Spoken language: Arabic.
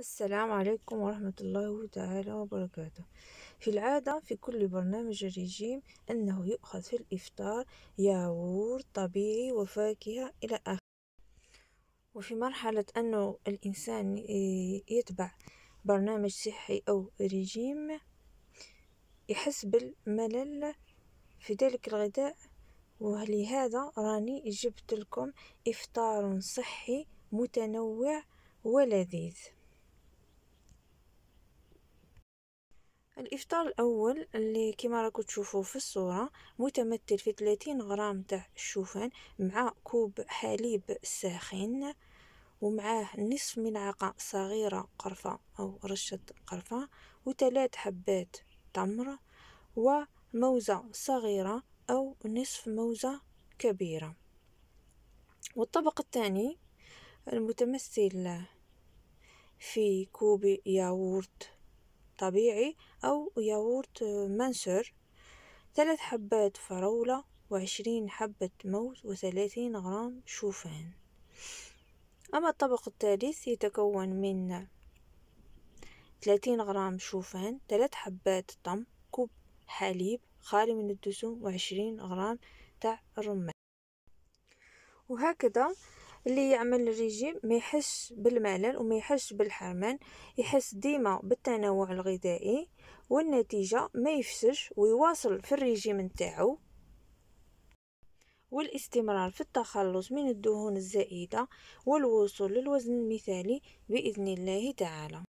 السلام عليكم ورحمة الله تعالى وبركاته في العادة في كل برنامج الرجيم أنه يؤخذ في الإفطار ياور طبيعي وفاكهة إلى آخره وفي مرحلة أنه الإنسان يتبع برنامج صحي أو رجيم يحس بالملل في ذلك الغذاء ولهذا راني جبت لكم إفطار صحي متنوع ولذيذ الإفطار الأول اللي كما راكو تشوفوا في الصورة متمثل في 30 غرام تاع الشوفان مع كوب حليب ساخن ومعاه نصف ملعقة صغيرة قرفة أو رشة قرفة وثلاث حبات تمر وموزة صغيرة أو نصف موزة كبيرة والطبق الثاني المتمثل في كوب ياغورت طبيعي أو ياغورت منسر ثلاث حبات فراولة وعشرين حبة موز وثلاثين غرام شوفان أما الطبق الثالث يتكون من ثلاثين غرام شوفان ثلاث حبات طم كوب حليب خالي من الدسوم وعشرين غرام تاع الرمان وهكذا اللي يعمل الريجيم ما يحسش بالملل وما يحسش بالحرمان يحس ديما بالتنوع الغذائي والنتيجه ما يفسش ويواصل في الريجيم نتاعو والاستمرار في التخلص من الدهون الزائده والوصول للوزن المثالي باذن الله تعالى